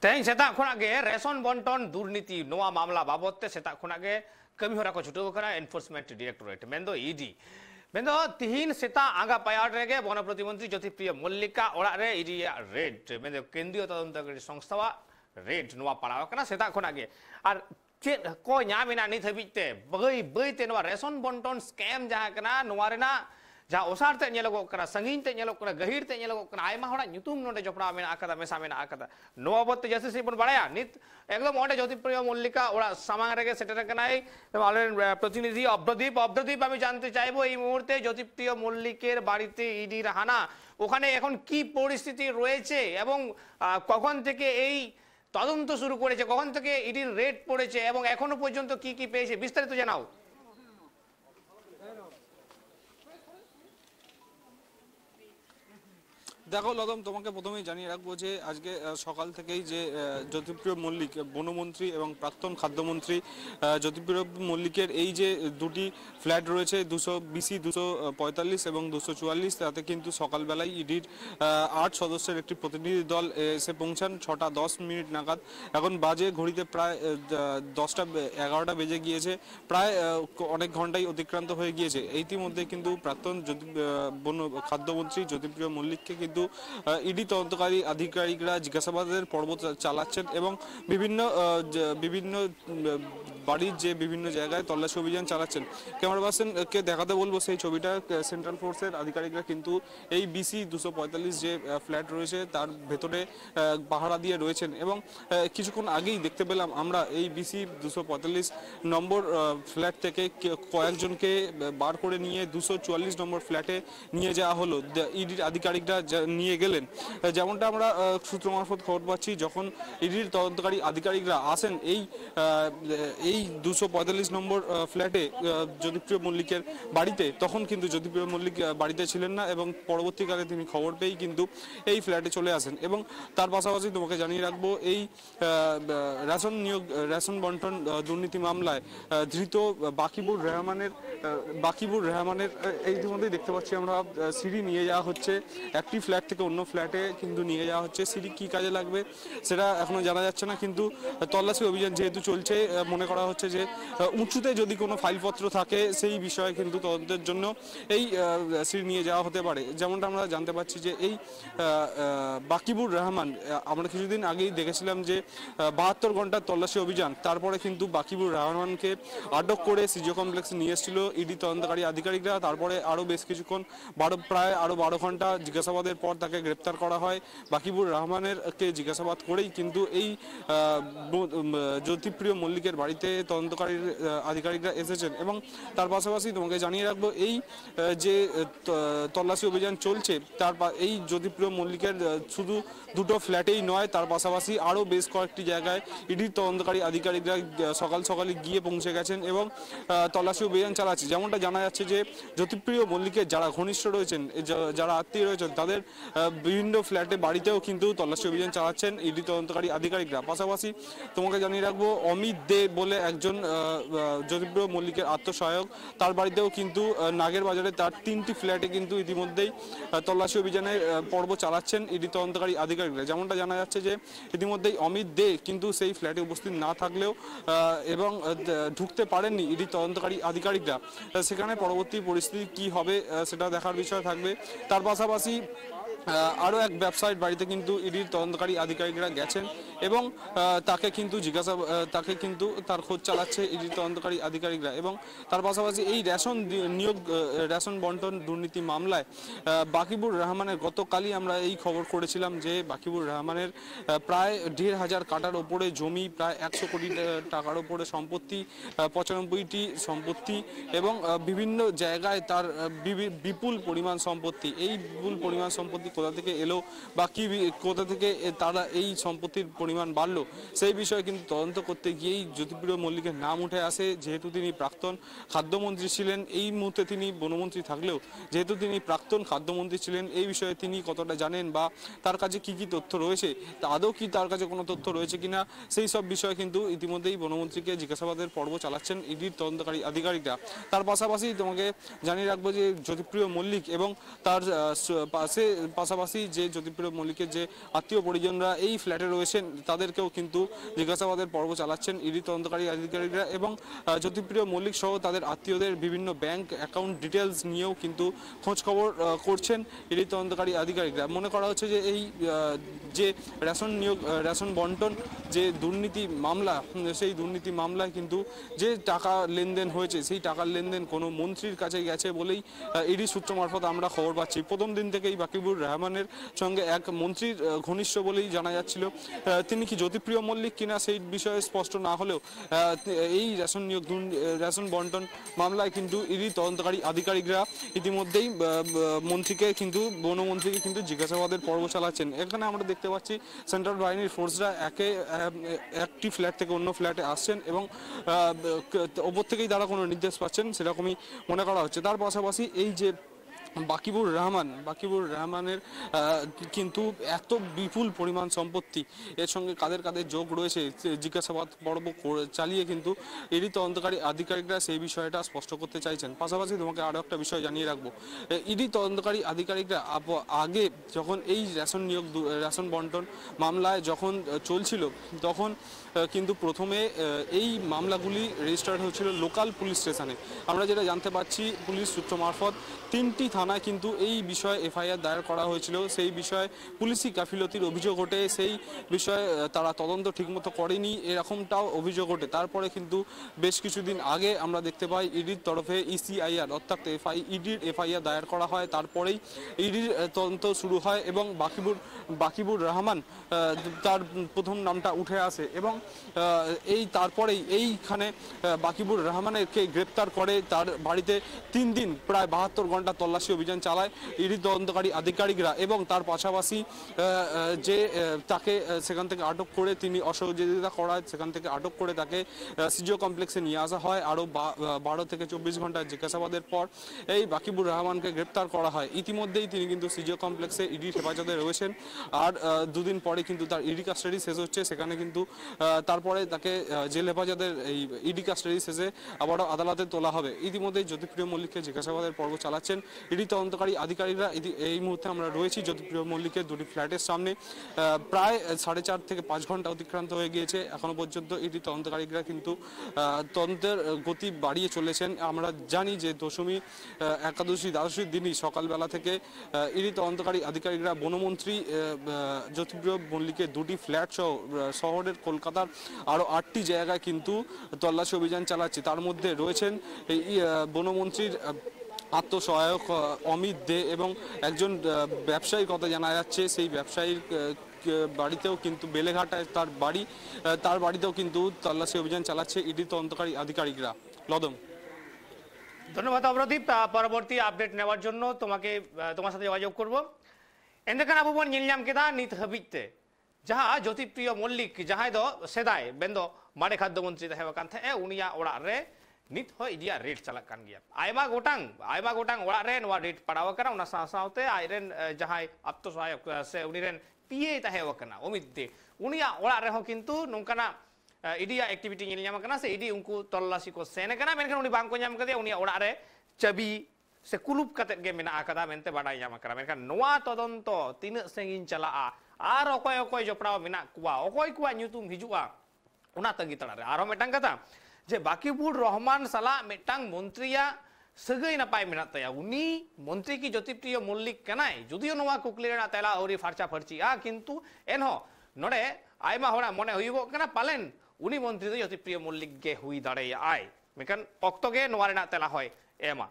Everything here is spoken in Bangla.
ᱛᱮᱦᱮᱧ ᱥᱮᱛᱟᱜ ᱠᱷᱚᱱᱟᱜ ᱜᱮ ᱨᱮᱥᱚᱱ ᱵᱚᱱᱴᱚᱱ ᱫᱩᱨᱱᱤᱛᱤ ᱱᱚᱣᱟ ᱢᱟᱢᱞᱟ ᱵᱟᱵᱚᱫ ᱛᱮ ᱥᱮᱛᱟᱜ ᱠᱷᱚᱱᱟᱜ ᱜᱮ ᱠᱟᱹᱢᱤ ᱦᱚᱨᱟ ᱠᱚ ᱪᱷᱩᱴᱟᱹᱣ ᱟᱠᱟᱱᱟ ᱮᱱᱯᱷᱳᱨᱥᱢᱮᱱᱴ ᱰᱤᱨᱮᱠᱴᱚᱨᱮᱴ ᱢᱮᱱᱫᱚ ᱤᱰᱤ ᱢᱮᱱᱫᱚ ᱛᱤᱦᱤᱧ ᱥᱮᱛᱟᱜ ᱟᱸᱜᱟ ᱯᱟᱭᱟᱲ ᱨᱮᱜᱮ ᱵᱚᱱ ᱯᱨᱚᱛᱤᱢᱚᱱᱛᱨᱤ ᱡᱳᱛᱤᱯᱨᱤᱭᱚ ᱢᱚᱞᱞᱤᱠᱟ ᱚᱲᱟᱜ ᱨᱮ ᱤᱰᱤᱭᱟᱜ ᱨᱮᱰ ᱢᱮᱱᱫᱚ ᱠᱮᱱᱫᱨᱤᱭᱚ ᱛᱚᱫᱚᱱᱛᱚᱠᱟᱨᱤ ᱥᱚᱝᱥᱛᱷᱟᱣᱟᱜ ᱨᱮᱰ ᱱᱚᱣᱟ ᱯᱟᱲᱟᱣ ᱟᱠᱟᱱᱟ ᱥᱮᱛᱟᱜ ᱠᱷᱚᱱᱟᱜ ᱜᱮ ᱟᱨ ᱪᱮᱫ ᱠᱚ ᱧᱟᱢ ᱮᱱᱟ ᱱᱤᱛ ᱦᱟᱹᱵᱤᱡ ᱛᱮ ᱵᱟᱹᱭ ᱵᱟᱹᱭᱛᱮ ᱱᱚᱣᱟ ᱨᱮᱥᱚᱱ ᱵᱚᱱᱴᱚᱱ ᱥᱠᱮᱢ ᱡᱟᱦᱟᱸ ᱠᱟᱱᱟ ᱱᱚᱣᱟ ᱨᱮᱱᱟᱜ ᱡᱟᱦᱟᱸ ᱚᱥᱟᱨ ᱛᱮ ᱧᱮᱞᱚᱜᱚᱜ ᱠᱟᱱᱟ ᱥᱟᱺᱜᱤᱧ ᱛᱮ ᱧᱮᱞᱚᱜ ᱠᱟᱱᱟ ᱜᱟᱹᱦᱤᱨ ᱛᱮ ᱧᱮᱞᱚᱜᱚᱜ ᱠᱟᱱᱟ ᱟᱭᱢᱟ ᱦᱚᱲᱟᱜ ᱧᱩᱛᱩᱢ ᱱᱚᱰᱮ ᱡᱚᱯᱲᱟᱣ ᱢᱮᱱᱟᱜ ᱟᱠᱟᱫᱟ ᱢᱮᱥᱟ ᱢᱮᱱᱟᱜ ᱟᱠᱟᱫᱟ ᱱᱚᱣᱟ ᱵᱟᱵᱚᱫ ᱛᱮ ᱡᱟᱹᱥᱛᱤ ᱥᱮ ᱵᱚᱱ ᱵᱟᱲᱟᱭᱟ ᱱᱤᱛ ᱮᱠᱫᱚᱢ ᱚᱸᱰᱮ ᱡᱳᱛᱤᱯᱨᱤᱭᱚ মল্লিকা ᱚᱲᱟᱜ ᱥᱟᱢᱟᱝ ᱨᱮᱜᱮ ᱥᱮᱴᱮᱨ ᱟᱠᱟᱱᱟᱭ ᱟᱞᱮᱨᱮᱱ প্রতিনিধি অব্রদীপ অব্রদীপ আমি জানতে চাইবো এই মুহূর্তে জ্যোতিপ্রিয় মল্লিকের বাড়িতে ইডির হানা ওখানে এখন কি পরিস্থিতি রয়েছে এবং কখন থেকে এই তদন্ত শুরু করেছে কখন থেকে ইডির রেড পড়েছে এবং এখনো পর্যন্ত কি কি পেয়েছে বিস্তারিত জানাও দেখো লদম তোমাকে প্রথমেই জানিয়ে রাখবো যে আজকে সকাল থেকেই যে জ্যোতিপ্রিয় মল্লিক বনমন্ত্রী এবং প্রাক্তন খাদ্যমন্ত্রী জ্যোতিপ্রিয় মল্লিকের এই যে দুটি ফ্ল্যাট রয়েছে দুশো বিসি দুশো পঁয়তাল্লিশ এবং দুশো চুয়াল্লিশ তাতে কিন্তু সকালবেলায় ইডির আট সদস্যের একটি প্রতিনিধি দল এসে পৌঁছান ছটা দশ মিনিট নাগাদ এখন বাজে ঘড়িতে প্রায় দশটা এগারোটা বেজে গিয়েছে প্রায় অনেক ঘন্টাই অতিক্রান্ত হয়ে গিয়েছে ইতিমধ্যে কিন্তু প্রাক্তন বন খাদ্যমন্ত্রী জ্যোতিপ্রিয় মল্লিককে কিন্তু কিন্তু ইডি তদন্তকারী আধিকারিকরা জিজ্ঞাসাবাদের পর্ব চালাচ্ছেন এবং বিভিন্ন বিভিন্ন বাড়ির যে বিভিন্ন জায়গায় তল্লাশি অভিযান চালাচ্ছেন ক্যামেরা পার্সনকে দেখাতে বলবো সেই ছবিটা সেন্ট্রাল ফোর্সের আধিকারিকরা কিন্তু এই বিসি দুশো যে ফ্ল্যাট রয়েছে তার ভেতরে পাহারা দিয়ে রয়েছেন এবং কিছুক্ষণ আগেই দেখতে পেলাম আমরা এই বিসি দুশো নম্বর ফ্ল্যাট থেকে কয়েকজনকে বার করে নিয়ে দুশো নম্বর ফ্ল্যাটে নিয়ে যাওয়া হলো ইডির আধিকারিকরা নিয়ে গেলেন যেমনটা আমরা সূত্র মারফত খবর পাচ্ছি যখন ইডির তদন্তকারী আধিকারিকরা আসেন এই এই দুশো নম্বর ফ্ল্যাটে জ্যোতিপ্রিয় মল্লিকের বাড়িতে তখন কিন্তু জ্যোতিপ্রিয় মল্লিক বাড়িতে ছিলেন না এবং পরবর্তীকালে তিনি খবর পেয়েই কিন্তু এই ফ্ল্যাটে চলে আসেন এবং তার পাশাপাশি তোমাকে জানিয়ে রাখবো এই রেশন নিয়োগ রেশন বন্টন দুর্নীতি মামলায় ধৃত বাকিবুর রহমানের বাকিবুর রহমানের এই ইতিমধ্যেই দেখতে পাচ্ছি আমরা সিঁড়ি নিয়ে যাওয়া হচ্ছে একটি ফ্ল্যাট ফ্ল্যাট থেকে অন্য ফ্ল্যাটে কিন্তু নিয়ে যাওয়া হচ্ছে সিডি কী কাজে লাগবে সেটা এখনও জানা যাচ্ছে না কিন্তু তল্লাশি অভিযান যেহেতু চলছে মনে করা হচ্ছে যে উঁচুতে যদি কোনো ফাইলপত্র থাকে সেই বিষয়ে কিন্তু তদন্তের জন্য এই সিঁড়ি নিয়ে যাওয়া হতে পারে যেমনটা আমরা জানতে পারছি যে এই বাকিবুর রহমান আমরা কিছুদিন আগেই দেখেছিলাম যে বাহাত্তর ঘন্টার তল্লাশি অভিযান তারপরে কিন্তু বাকিবুর রহমানকে আটক করে সিজিও কমপ্লেক্সে নিয়ে এসেছিল ইডি তদন্তকারী আধিকারিকরা তারপরে আরও বেশ কিছুক্ষণ বারো প্রায় আরও বারো ঘন্টা জিজ্ঞাসাবাদের পর তাকে গ্রেপ্তার করা হয় বাকিবুর রহমানেরকে জিজ্ঞাসাবাদ করেই কিন্তু এই জ্যোতিপ্রিয় মল্লিকের বাড়িতে তদন্তকারীর আধিকারিকরা এসেছেন এবং তার পাশাপাশি তোমাকে জানিয়ে রাখবো এই যে তল্লাশি অভিযান চলছে তার এই জ্যোতিপ্রিয় মল্লিকের শুধু দুটো ফ্ল্যাটেই নয় তার পাশাপাশি আরও বেশ কয়েকটি জায়গায় ইডির তদন্তকারী আধিকারিকরা সকাল সকালে গিয়ে পৌঁছে গেছেন এবং তল্লাশি অভিযান চালাচ্ছে যেমনটা জানা যাচ্ছে যে জ্যোতিপ্রিয় মল্লিকের যারা ঘনিষ্ঠ রয়েছেন যারা আত্মীয় রয়েছেন তাদের বিভিন্ন ফ্ল্যাটে বাড়িতেও কিন্তু তল্লাশি অভিযান চালাচ্ছেন ইডি তদন্তকারী আধিকারিকরা পাশাপাশি তোমাকে জানিয়ে রাখবো অমিত দে বলে একজন জ্যোতিপ্র মল্লিকের আত্মসহায়ক তার বাড়িতেও কিন্তু নাগের বাজারে তার তিনটি ফ্ল্যাটে কিন্তু ইতিমধ্যেই তল্লাশি অভিযানে পর্ব চালাচ্ছেন ইডি তদন্তকারী আধিকারিকরা যেমনটা জানা যাচ্ছে যে ইতিমধ্যেই অমিত দে কিন্তু সেই ফ্ল্যাটে উপস্থিত না থাকলেও এবং ঢুকতে পারেননি ইডি তদন্তকারী আধিকারিকরা সেখানে পরবর্তী পরিস্থিতি কি হবে সেটা দেখার বিষয় থাকবে তার পাশাপাশি আরও এক ব্যবসায়ীর বাড়িতে কিন্তু ইডির তদন্তকারী আধিকারিকরা গেছেন এবং তাকে কিন্তু জিজ্ঞাসা তাকে কিন্তু তার খোঁজ চালাচ্ছে ইডির তদন্তকারী আধিকারিকরা এবং তার পাশাপাশি এই রেশন নিয়োগ রেশন বন্টন দুর্নীতি মামলায় বাকিবুর রহমানের গতকালই আমরা এই খবর করেছিলাম যে বাকিবুর রহমানের প্রায় দেড় হাজার কাটার ওপরে জমি প্রায় একশো কোটি টাকার ওপরে সম্পত্তি পঁচানব্বইটি সম্পত্তি এবং বিভিন্ন জায়গায় তার বিপুল পরিমাণ সম্পত্তি এই বিপুল পরিমাণ সম্পত্তি কোথা থেকে এলো বা কি কোথা থেকে তারা এই সম্পত্তির পরিমাণ বাড়লো সেই বিষয়ে কিন্তু তদন্ত করতে গিয়েই জ্যোতিপ্রিয় মল্লিকের নাম উঠে আসে যেহেতু তিনি প্রাক্তন খাদ্যমন্ত্রী ছিলেন এই মুহূর্তে তিনি বনমন্ত্রী থাকলেও যেহেতু তিনি প্রাক্তন খাদ্যমন্ত্রী ছিলেন এই বিষয়ে তিনি কতটা জানেন বা তার কাছে কি কি তথ্য রয়েছে তা আদৌ কি তার কাছে কোনো তথ্য রয়েছে কিনা সেই সব বিষয়ে কিন্তু ইতিমধ্যেই বনমন্ত্রীকে জিজ্ঞাসাবাদের পর্ব চালাচ্ছেন ইডির তদন্তকারী আধিকারিকরা তার পাশাপাশি তোমাকে জানিয়ে রাখবো যে জ্যোতিপ্রিয় মল্লিক এবং তার পাশে পাশাপাশি যে জ্যোতিপ্রিয় মল্লিকের যে আত্মীয় পরিজনরা এই ফ্ল্যাটে রয়েছেন তাদেরকেও কিন্তু জিজ্ঞাসাবাদের পর্ব চালাচ্ছেন ইডি তদন্তকারী আধিকারিকরা এবং জ্যোতিপ্রিয় মল্লিক সহ তাদের আত্মীয়দের বিভিন্ন ব্যাংক অ্যাকাউন্ট ডিটেলস নিয়েও কিন্তু খোঁজখবর করছেন ইডি তদন্তকারী আধিকারিকরা মনে করা হচ্ছে যে এই যে রেশন নিয়োগ রেশন বন্টন যে দুর্নীতি মামলা সেই দুর্নীতি মামলায় কিন্তু যে টাকা লেনদেন হয়েছে সেই টাকার লেনদেন কোনো মন্ত্রীর কাছে গেছে বলেই ইডি সূত্র মারফত আমরা খবর পাচ্ছি প্রথম দিন থেকেই বাকিবুর রাহ রহমানের সঙ্গে এক মন্ত্রীর ঘনিষ্ঠ বলেই জানা যাচ্ছিল তিনি কি জ্যোতিপ্রিয় মল্লিক কিনা সেই বিষয়ে স্পষ্ট না হলেও এই রেশন নিয়োগ রেশন বন্টন মামলায় কিন্তু ইডি তদন্তকারী আধিকারিকরা ইতিমধ্যেই মন্ত্রীকে কিন্তু বনমন্ত্রীকে কিন্তু জিজ্ঞাসাবাদের পর্ব চালাচ্ছেন এখানে আমরা দেখতে পাচ্ছি সেন্ট্রাল বাহিনীর ফোর্সরা একে একটি ফ্ল্যাট থেকে অন্য ফ্ল্যাটে আসছেন এবং ওপর থেকেই তারা কোনো নির্দেশ পাচ্ছেন সেরকমই মনে করা হচ্ছে তার পাশাপাশি এই যে বাকিবুর রহমান বাকিবুর রহমানের কিন্তু এত বিপুল পরিমাণ সম্পত্তি এর সঙ্গে কাদের কাদের যোগ রয়েছে জিজ্ঞাসাবাদ পর্ব চালিয়ে কিন্তু এরই তদন্তকারী আধিকারিকরা সেই বিষয়টা স্পষ্ট করতে চাইছেন পাশাপাশি তোমাকে আরও একটা বিষয় জানিয়ে রাখবো ইডি তদন্তকারী আধিকারিকরা আগে যখন এই রেশন নিয়োগ রেশন বন্টন মামলায় যখন চলছিল তখন কিন্তু প্রথমে এই মামলাগুলি রেজিস্টার্ড হয়েছিল লোকাল পুলিশ স্টেশনে আমরা যেটা জানতে পারছি পুলিশ সূত্র মারফত তিনটি থানা থানায় কিন্তু এই বিষয়ে এফআইআর দায়ের করা হয়েছিল সেই বিষয়ে পুলিশি গাফিলতির অভিযোগ ওঠে সেই বিষয়ে তারা তদন্ত ঠিকমতো করেনি এরকমটাও অভিযোগ ওঠে তারপরে কিন্তু বেশ কিছুদিন আগে আমরা দেখতে পাই ইডির তরফে ইসিআইআর অর্থাৎ এফআই ইডির এফআইআর দায়ের করা হয় তারপরেই ইডির তদন্ত শুরু হয় এবং বাকিবুর বাকিবুর রহমান তার প্রথম নামটা উঠে আসে এবং এই তারপরেই এইখানে বাকিবুর রহমানেরকে গ্রেপ্তার করে তার বাড়িতে তিন দিন প্রায় বাহাত্তর ঘন্টা তল্লাশি অভিযান চালায় ইডি তদন্তকারী আধিকারিকরা এবং তার পাশাপাশি যে তাকে সেখান থেকে আটক করে তিনি অসহযোগিতা করায় সেখান থেকে আটক করে তাকে সিজিও কমপ্লেক্সে নিয়ে আসা হয় আরও বারো থেকে চব্বিশ ঘন্টার জিজ্ঞাসাবাদের পর এই বাকিবুর রহমানকে গ্রেপ্তার করা হয় ইতিমধ্যেই তিনি কিন্তু সিজিও কমপ্লেক্সে ইডির হেফাজতে রয়েছেন আর দুদিন পরে কিন্তু তার ইডি কাস্টাডি শেষ হচ্ছে সেখানে কিন্তু তারপরে তাকে জেল হেফাজতের এই ইডি কাস্টাডি শেষে আবারও আদালতে তোলা হবে ইতিমধ্যেই জ্যোতিপ্রিয় মল্লিককে জিজ্ঞাসাবাদের পর্ব চালাচ্ছেন ইডি তদন্তকারী আধিকারিকরা এই মুহূর্তে আমরা রয়েছি জ্যোতিপ্রিয় মল্লিকের দুটি ফ্ল্যাটের সামনে প্রায় সাড়ে চার থেকে পাঁচ ঘন্টা অতিক্রান্ত হয়ে গিয়েছে এখনো পর্যন্ত এটি তদন্তকারীরা কিন্তু তদন্তের গতি বাড়িয়ে চলেছেন আমরা জানি যে দশমী একাদশী দ্বাদশীর দিনই সকালবেলা থেকে ইডি তদন্তকারী আধিকারিকরা বনমন্ত্রী জ্যোতিপ্রিয় মল্লিকের দুটি ফ্ল্যাট সহ শহরের কলকাতার আরও আটটি জায়গায় কিন্তু তল্লাশি অভিযান চালাচ্ছে তার মধ্যে রয়েছেন বনমন্ত্রীর আত্মসহায়ক অমিত দে এবং একজন ব্যবসায়ীর কথা জানা যাচ্ছে সেই ব্যবসায়ীর বাড়িতেও কিন্তু বেলেঘাটায় তার বাড়ি তার বাড়িতেও কিন্তু তল্লাশি অভিযান চালাচ্ছে ইডি তদন্তকারী আধিকারিকরা লদম ধন্যবাদ অবরদীপ পরবর্তী আপডেট নেওয়ার জন্য তোমাকে তোমার সাথে যোগাযোগ করব এন্দেখান আবুবন নিলাম কেদা নিত হবিতে যাহা জ্যোতিপ্রিয় মল্লিক যাহাই দো সেদায় বেন্দ মারে খাদ্যমন্ত্রী তাহেবাকান থাকে উনিয়া রে nit ho idia rate chala kan gya. Aima gotang, aima gotang wala ren wala rate pada wakana unna sa sa ote ai ren eh, jahai apto sa yakku ase eh, uni ren pia ita he te uni ya, wala ren ho kintu nung kana eh, idia ya activity ngil nyama kana se idia unku tol la siko sene kana men kana uni bangko nyama kate uni a ya wala ren cebi se kate ge mena a kata nyama kana men kan noa to to tine sengin chala a. Aro koi koi jopra wa mina kuwa, koi kuwa nyutung hijua, unata gitara, aro metang kata, ᱡᱮ ᱵᱟᱠᱤᱵᱩᱨ ᱨᱚᱦᱢᱟᱱ ᱥᱟᱞᱟᱜ ᱢᱤᱫᱴᱟᱝ ᱢᱚᱱᱛᱨᱤᱭᱟᱜ ᱥᱟᱹᱜᱟᱹᱭ ᱱᱟᱯᱟᱭ ᱢᱮᱱᱟᱜ ᱛᱟᱭᱟ ᱩᱱᱤ ᱢᱚᱱᱛᱨᱤ ᱠᱤ ᱡᱳᱛᱤᱯᱨᱤᱭᱚ ᱢᱚল্ᱞᱤᱠ ᱠᱟᱱᱟᱭ ᱡᱩᱫᱤᱭᱳ ᱱᱚᱣᱟ ᱠᱩᱠᱞᱤ ᱨᱮᱱᱟᱜ ᱛᱮᱞᱟ ᱟᱹᱣᱨᱤ ᱯᱷᱟᱨᱪᱟ ᱯᱷᱟᱨᱪᱤᱜᱼᱟ ᱠᱤᱱᱛᱩ ᱮᱱᱦᱚᱸ ᱱᱚᱰᱮ ᱟᱭᱢᱟ ᱦᱚᱲᱟᱜ ᱢᱚᱱᱮ ᱦᱩᱭᱩᱜᱚᱜ ᱠᱟᱱᱟ ᱯᱟᱞᱮᱱ ᱩᱱᱤ ᱢᱚᱱᱛᱨᱤ ᱫᱚ ᱡᱳᱛᱤᱯᱨᱤᱭᱚ ᱢᱚল্ᱞᱤᱠ ᱜᱮ ᱦᱩᱭ ᱫᱟᱲᱮᱭᱟᱜᱼᱟᱭ ᱢᱮᱱᱠᱷᱟᱱ ᱚᱠᱛᱚ ᱜᱮ ᱱᱚᱣᱟ ᱨᱮᱱᱟᱜ ᱛᱮᱞᱟ ᱦᱚᱭ ᱮᱢᱟ